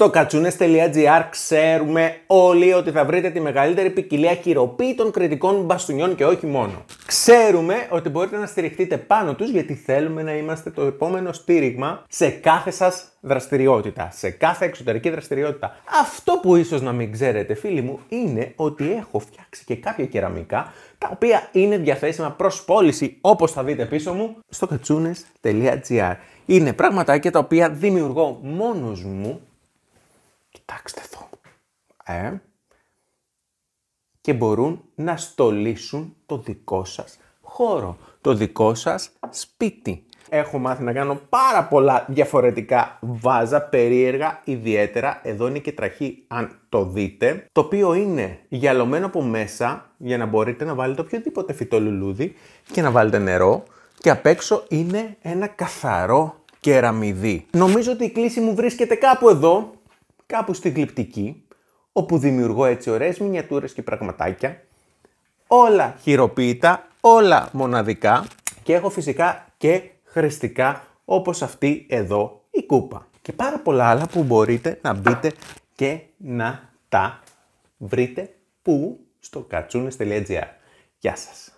Στο κατσούνε.gr ξέρουμε όλοι ότι θα βρείτε τη μεγαλύτερη ποικιλία χειροποίητων κριτικών μπαστούνιών και όχι μόνο. Ξέρουμε ότι μπορείτε να στηριχτείτε πάνω τους γιατί θέλουμε να είμαστε το επόμενο στήριγμα σε κάθε σας δραστηριότητα, σε κάθε εξωτερική δραστηριότητα. Αυτό που ίσως να μην ξέρετε φίλοι μου είναι ότι έχω φτιάξει και κάποια κεραμικά τα οποία είναι διαθέσιμα προς πώληση όπως θα δείτε πίσω μου στο κατσούνες.gr. Είναι πραγματάκια τα οποία δημιουργώ μόνος μου ε, και μπορούν να στολίσουν το δικό σας χώρο, το δικό σας σπίτι. Έχω μάθει να κάνω πάρα πολλά διαφορετικά βάζα, περίεργα, ιδιαίτερα. Εδώ είναι και τραχή αν το δείτε. Το οποίο είναι γυαλωμένο από μέσα για να μπορείτε να βάλετε οποιοδήποτε φυτό λουλούδι και να βάλετε νερό. Και απ' έξω είναι ένα καθαρό κεραμιδί. Νομίζω ότι η κλίση μου βρίσκεται κάπου εδώ κάπου στην γλυπτική, όπου δημιουργώ έτσι ωραίες μινιατούρες και πραγματάκια, όλα χειροποίητα, όλα μοναδικά και έχω φυσικά και χρηστικά όπως αυτή εδώ η κούπα. Και πάρα πολλά άλλα που μπορείτε να μπείτε και να τα βρείτε που στο katsunes.gr. Γεια σας!